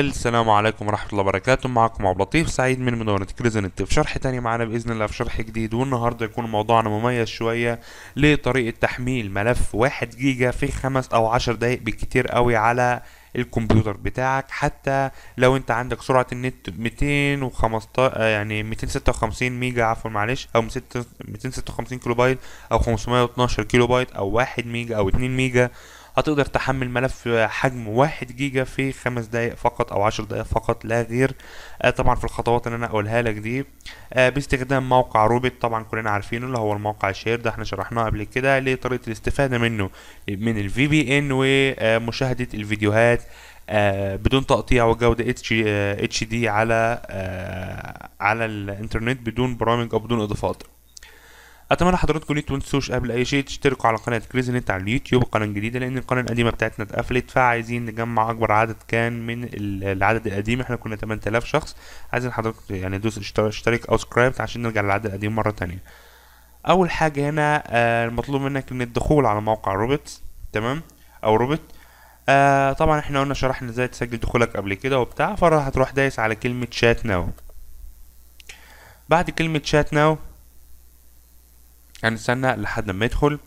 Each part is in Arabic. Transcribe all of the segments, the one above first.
السلام عليكم ورحمة الله وبركاته معكم عبد اللطيف سعيد من مدونة كريزنت في شرح تاني معانا بإذن الله في شرح جديد والنهاردة يكون موضوعنا مميز شوية لطريقة تحميل ملف واحد جيجا في خمس أو عشر دقايق بالكتير قوي على الكمبيوتر بتاعك حتى لو انت عندك سرعه النت 215 يعني 256 ميجا عفوا معلش او 256 كيلو بايت او 512 كيلو بايت او 1 ميجا او 2 ميجا هتقدر تحمل ملف حجم واحد جيجا في خمس دقائق فقط او عشر دقائق فقط لا غير آه، طبعا في الخطوات اللي انا اقولها لك دي آه، باستخدام موقع روبت طبعا كلنا عارفينه اللي هو الموقع الشير ده احنا شرحناه قبل كده لطريقه الاستفاده منه من الفي بي ان آه، ومشاهده الفيديوهات آه بدون تقطيع وجودة اتش اتش دي على آه على الانترنت بدون برامج او بدون اضافات اتمنى حضراتكم ليه تنسوش قبل اي شيء تشتركوا على قناه كريزي نت على اليوتيوب القناه الجديده لان القناه القديمه بتاعتنا اتقفلت فعايزين نجمع اكبر عدد كان من العدد القديم احنا كنا 8000 شخص عايزين حضرتك يعني دوس اشترك او سكرايب عشان نرجع للعدد القديم مره تانية اول حاجه هنا آه، المطلوب منك ان الدخول على موقع روبوت تمام او روبوت آه طبعا احنا قلنا شرحنا ازاي تسجل دخولك قبل كده وبتاع فراح هتروح دايس على كلمه شات ناو بعد كلمه شات ناو هنستنى يعني لحد ما يدخل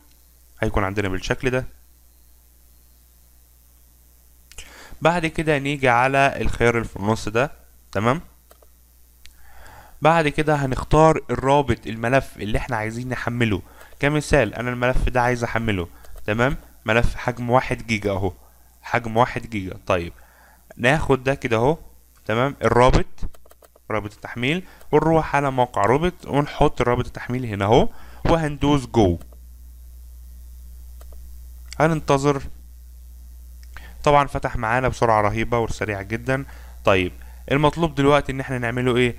هيكون عندنا بالشكل ده بعد كده نيجي على الخيار اللي في النص ده تمام بعد كده هنختار الرابط الملف اللي احنا عايزين نحمله كمثال انا الملف ده عايز احمله تمام ملف حجم واحد جيجا اهو حجم واحد جيجا طيب ناخد ده كده اهو تمام الرابط رابط التحميل ونروح على موقع روبوت ونحط رابط التحميل هنا اهو وهندوز جو هننتظر طبعا فتح معانا بسرعة رهيبة وسريعة جدا طيب المطلوب دلوقتي ان احنا نعمله ايه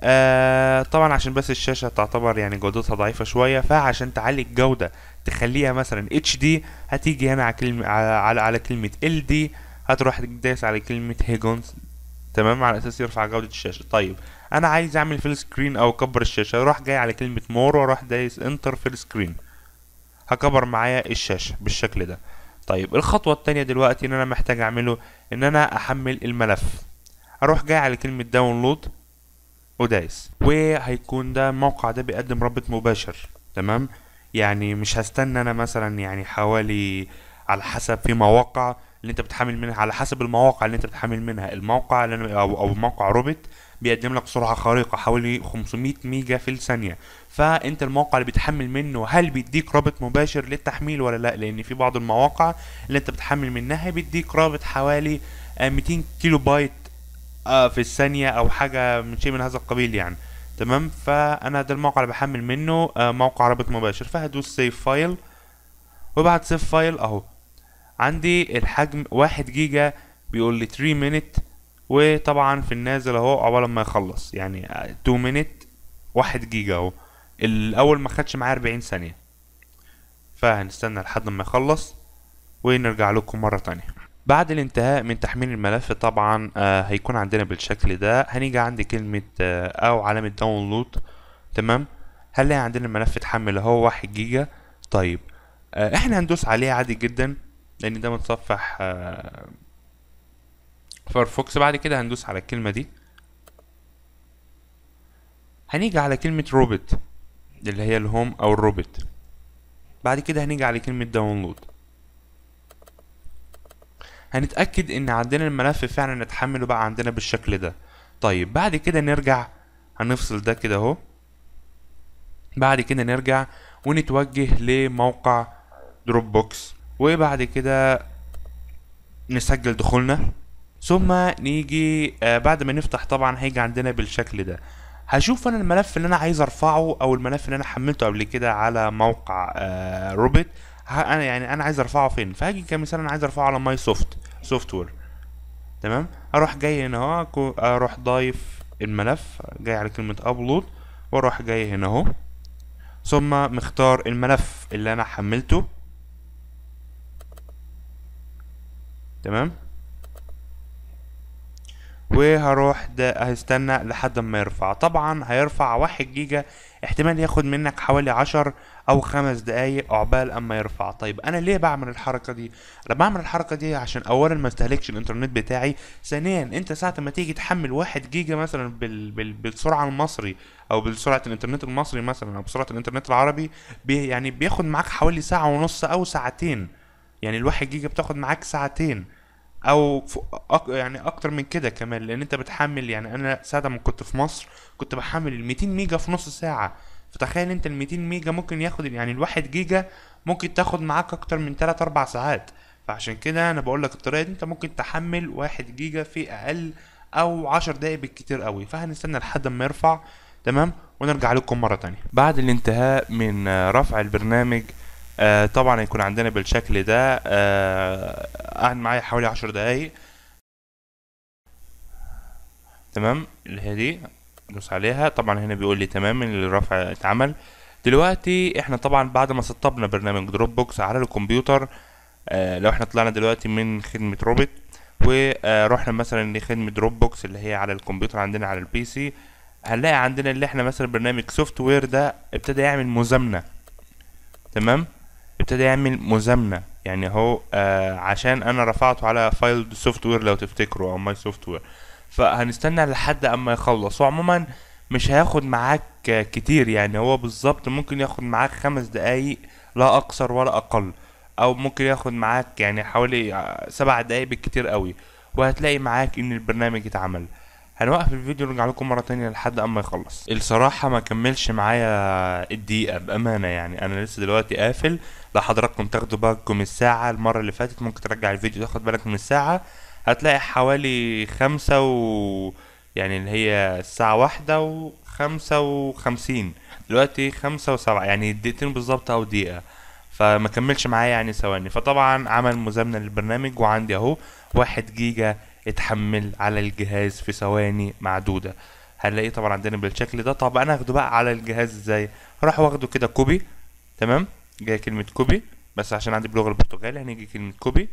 آه طبعا عشان بس الشاشة تعتبر يعني جودتها ضعيفة شوية فعشان تعلي الجودة تخليها مثلا اتش دي هتيجي هنا على كلمة على, على كلمة ال دي هتروح تدايس على كلمة هيجونز تمام على اساس يرفع جودة الشاشة طيب انا عايز اعمل فيل سكرين او اكبر الشاشه اروح جاي على كلمه مور واروح دايس انتر فيل سكرين هكبر معايا الشاشه بالشكل ده طيب الخطوه التانية دلوقتي ان انا محتاج اعمله ان انا احمل الملف اروح جاي على كلمه داونلود ودايس وهيكون ده الموقع ده بيقدم رابط مباشر تمام يعني مش هستنى انا مثلا يعني حوالي على حسب في مواقع اللي انت بتحمل منها على حسب المواقع اللي انت بتحمل منها الموقع اللي انا او, أو موقع روبوت بيقدم لك سرعه خارقه حوالي 500 ميجا في الثانيه فانت الموقع اللي بتحمل منه هل بيديك رابط مباشر للتحميل ولا لا لان في بعض المواقع اللي انت بتحمل منها بيديك رابط حوالي 200 آه، كيلو بايت آه، في الثانيه او حاجه من شيء من هذا القبيل يعني تمام فانا ده الموقع اللي بحمل منه آه، موقع رابط مباشر فهدوس سيف فايل وبعد سيف فايل اهو عندي الحجم واحد جيجا بيقول لي 3 مينت وطبعا في النازل اهو عقبال ما يخلص يعني 2 مينت 1 جيجا اهو الاول ما خدش معايا 40 ثانيه فهنستنى لحد ما يخلص ونرجع لكم مره تانية بعد الانتهاء من تحميل الملف طبعا آه هيكون عندنا بالشكل ده هنيجي عند كلمه آه او علامه داونلود تمام هنلاقي عندنا الملف اتحمل اهو 1 جيجا طيب آه احنا هندوس عليه عادي جدا لان ده متصفح فايرفوكس آه، بعد كده هندوس على الكلمة دي هنيجي على كلمة روبوت اللي هي الهوم او الروبوت بعد كده هنيجي على كلمة داونلود هنتأكد ان عندنا الملف فعلا نتحمله بقى عندنا بالشكل ده طيب بعد كده نرجع هنفصل ده كده اهو بعد كده نرجع ونتوجه لموقع دروب بوكس وبعد كده نسجل دخولنا ثم نيجي آه، بعد ما نفتح طبعا هيجي عندنا بالشكل ده هشوف انا الملف اللي انا عايز ارفعه او الملف اللي انا حملته قبل كده على موقع روبوت آه، انا يعني انا عايز ارفعه فين فهاجي كمثال انا عايز ارفعه على ماي سوفت سوفت وير تمام اروح جاي هنا اهو اروح ضايف الملف جاي على كلمه ابلود واروح جاي هنا اهو ثم مختار الملف اللي انا حملته تمام وهروح ده هستنى لحد ما يرفع طبعا هيرفع واحد جيجا احتمال ياخد منك حوالي عشر او خمس دقايق عقبال اما يرفع طيب انا ليه بعمل الحركه دي انا بعمل الحركه دي عشان اولا ما استهلكش الانترنت بتاعي ثانيا انت ساعه ما تيجي تحمل واحد جيجا مثلا بال... بال... بالسرعه المصري او بسرعه الانترنت المصري مثلا او بسرعه الانترنت العربي بي... يعني بياخد معاك حوالي ساعه ونص او ساعتين يعني الواحد جيجا بتاخد معاك ساعتين او يعني اكتر من كده كمان لان انت بتحمل يعني انا ساعه ما كنت في مصر كنت بحمل ال 200 ميجا في نص ساعه فتخيل انت ال 200 ميجا ممكن ياخد يعني الواحد 1 جيجا ممكن تاخد معاك اكتر من 3 4 ساعات فعشان كده انا بقول لك الطريقه دي انت ممكن تحمل 1 جيجا في اقل او 10 دقايق بالكتير قوي فهنستنى لحد ما يرفع تمام ونرجع لكم مره تانية بعد الانتهاء من رفع البرنامج آه طبعا يكون عندنا بالشكل ده آه قعد معايا حوالي عشر دقايق تمام اللي هي دي ندوس عليها طبعا هنا بيقول لي تمام الرفع اتعمل دلوقتي احنا طبعا بعد ما سطبنا برنامج دروب بوكس على الكمبيوتر آه لو احنا طلعنا دلوقتي من خدمة روبوت ورحنا مثلا لخدمة دروب بوكس اللي هي على الكمبيوتر عندنا على البي سي هنلاقي عندنا اللي احنا مثلا برنامج سوفت وير ده ابتدى يعمل مزامنة تمام ابتدى يعمل مزامنه يعني هو آه عشان انا رفعته على فايل سوفت وير لو تفتكروا او ماي سوفت وير فهنستنى لحد اما يخلص وعموما مش هياخد معاك كتير يعني هو بالظبط ممكن ياخد معاك خمس دقايق لا اكثر ولا اقل او ممكن ياخد معاك يعني حوالي آه، سبع دقايق بالكتير قوي وهتلاقي معاك ان البرنامج اتعمل هنوقف الفيديو ونرجع لكم مره تانية لحد اما يخلص الصراحه ما كملش معايا الدقيقه بامانه يعني انا لسه دلوقتي قافل لو حضراتكم تاخدوا بالكم الساعة المرة اللي فاتت ممكن ترجع الفيديو تاخد بالك من الساعة هتلاقي حوالي خمسة و يعني اللي هي الساعة واحدة وخمسة وخمسين دلوقتي خمسة وسبعة يعني دقيقتين بالظبط أو دقيقة فما كملش معايا يعني ثواني فطبعا عمل مزامنة للبرنامج وعندي أهو واحد جيجا اتحمل على الجهاز في ثواني معدودة هنلاقيه طبعا عندنا بالشكل ده طب انا اخده بقى على الجهاز ازاي راح واخده كده كوبي تمام جاي كلمه كوبي بس عشان عندي باللغه البرتغالي هنيجي كلمه كوبي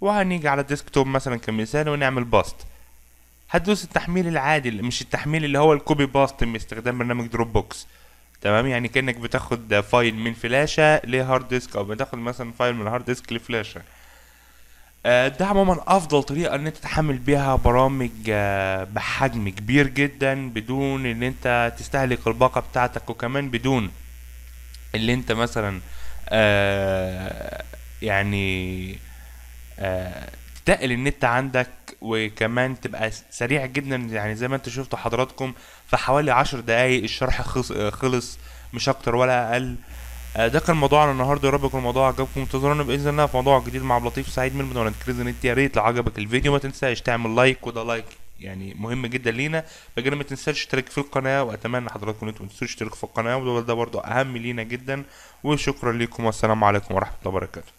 وهنيجي على الديسكتوب مثلا كمثال ونعمل باست هتدوس التحميل العادي مش التحميل اللي هو الكوبي باست باستخدام برنامج دروب بوكس تمام يعني كانك بتاخد فايل من فلاشه لهارد ديسك او بتاخد مثلا فايل من هارد ديسك لفلاشه آه، ده عموما افضل طريقه ان انت تحمل بيها برامج آه، بحجم كبير جدا بدون ان انت تستهلك الباقه بتاعتك وكمان بدون اللي انت مثلا آه يعني آه تتقل النت عندك وكمان تبقى سريع جدا يعني زي ما انت شفتوا حضراتكم في حوالي عشر دقايق الشرح خلص مش اكتر ولا اقل آه، ده كان موضوعنا النهارده يا رب يكون الموضوع عجبكم انتظرونا باذن الله في موضوع جديد مع عبد اللطيف سعيد من بنونا كريزي نت يا ريت لو عجبك الفيديو ما تنساش تعمل لايك وده لايك يعني مهم جدا لينا بجانب ما تنساش تشترك في القناه واتمنى حضراتكم انتم تنسوا تشتركوا في القناه وده برضو اهم لينا جدا وشكرا لكم والسلام عليكم ورحمه الله وبركاته